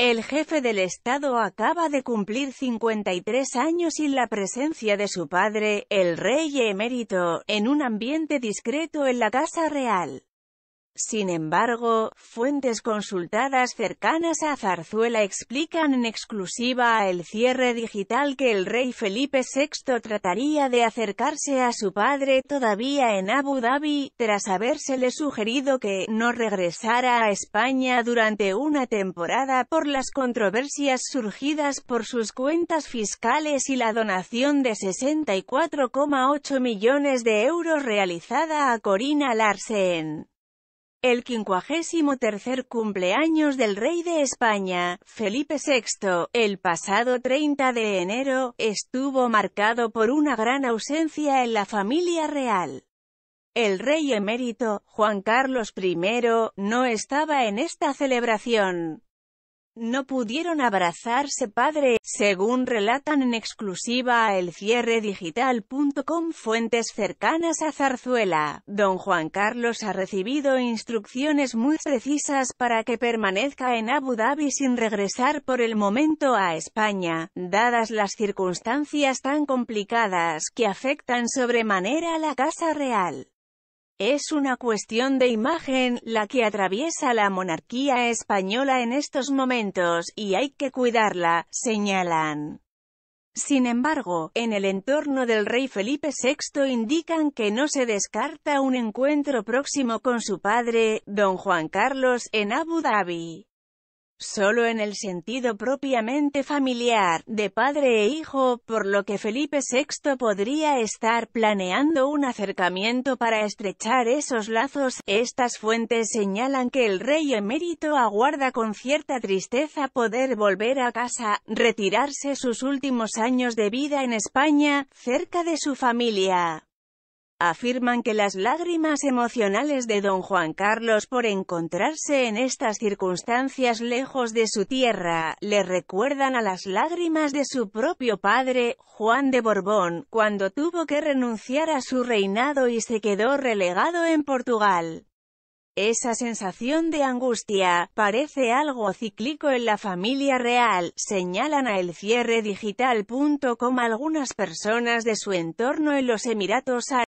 El jefe del Estado acaba de cumplir 53 años sin la presencia de su padre, el rey emérito, en un ambiente discreto en la Casa Real. Sin embargo, fuentes consultadas cercanas a Zarzuela explican en exclusiva El Cierre Digital que el rey Felipe VI trataría de acercarse a su padre todavía en Abu Dhabi, tras habérsele sugerido que no regresara a España durante una temporada por las controversias surgidas por sus cuentas fiscales y la donación de 64,8 millones de euros realizada a Corina Larsen. El 53 tercer cumpleaños del rey de España, Felipe VI, el pasado 30 de enero, estuvo marcado por una gran ausencia en la familia real. El rey emérito, Juan Carlos I, no estaba en esta celebración no pudieron abrazarse padre, según relatan en exclusiva a Digital.com fuentes cercanas a Zarzuela. Don Juan Carlos ha recibido instrucciones muy precisas para que permanezca en Abu Dhabi sin regresar por el momento a España, dadas las circunstancias tan complicadas que afectan sobremanera a la Casa Real. Es una cuestión de imagen, la que atraviesa la monarquía española en estos momentos, y hay que cuidarla, señalan. Sin embargo, en el entorno del rey Felipe VI indican que no se descarta un encuentro próximo con su padre, don Juan Carlos, en Abu Dhabi solo en el sentido propiamente familiar, de padre e hijo, por lo que Felipe VI podría estar planeando un acercamiento para estrechar esos lazos. Estas fuentes señalan que el rey emérito aguarda con cierta tristeza poder volver a casa, retirarse sus últimos años de vida en España, cerca de su familia afirman que las lágrimas emocionales de don Juan Carlos por encontrarse en estas circunstancias lejos de su tierra, le recuerdan a las lágrimas de su propio padre, Juan de Borbón, cuando tuvo que renunciar a su reinado y se quedó relegado en Portugal. Esa sensación de angustia, parece algo cíclico en la familia real, señalan a elcierredigital.com algunas personas de su entorno en los Emiratos Árabes.